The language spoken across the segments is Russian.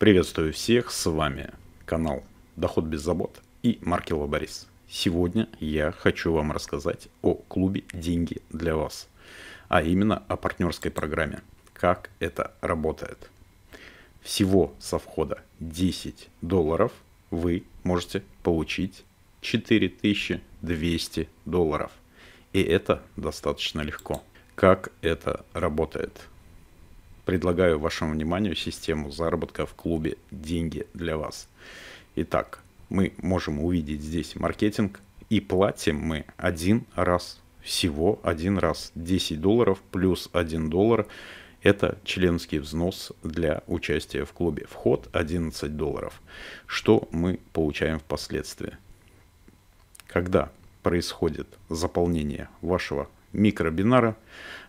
Приветствую всех, с вами канал Доход без забот и Маркелова Борис. Сегодня я хочу вам рассказать о клубе «Деньги для вас», а именно о партнерской программе, как это работает. Всего со входа 10 долларов вы можете получить 4200 долларов. И это достаточно легко. Как это работает? Предлагаю вашему вниманию систему заработка в клубе «Деньги для вас». Итак, мы можем увидеть здесь маркетинг, и платим мы один раз, всего один раз 10 долларов плюс 1 доллар. Это членский взнос для участия в клубе. Вход 11 долларов. Что мы получаем впоследствии? Когда происходит заполнение вашего микробинара.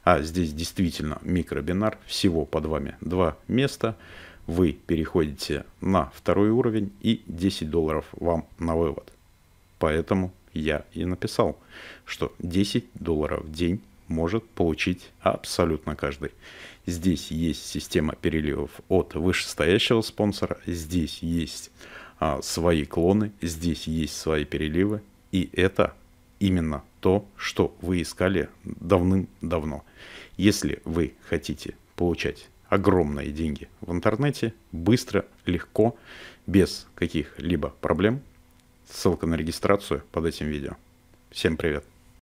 А здесь действительно микробинар, всего под вами два места. Вы переходите на второй уровень и 10 долларов вам на вывод. Поэтому я и написал, что 10 долларов в день может получить абсолютно каждый. Здесь есть система переливов от вышестоящего спонсора, здесь есть а, свои клоны, здесь есть свои переливы, и это именно то, что вы искали давным-давно. Если вы хотите получать огромные деньги в интернете, быстро, легко, без каких-либо проблем, ссылка на регистрацию под этим видео. Всем привет!